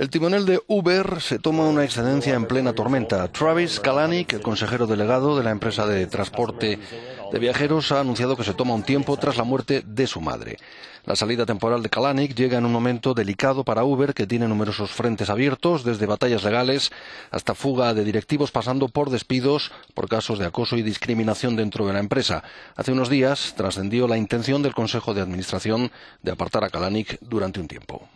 El timonel de Uber se toma una excedencia en plena tormenta. Travis Kalanick, el consejero delegado de la empresa de transporte de viajeros, ha anunciado que se toma un tiempo tras la muerte de su madre. La salida temporal de Kalanick llega en un momento delicado para Uber, que tiene numerosos frentes abiertos, desde batallas legales hasta fuga de directivos, pasando por despidos por casos de acoso y discriminación dentro de la empresa. Hace unos días trascendió la intención del Consejo de Administración de apartar a Kalanick durante un tiempo.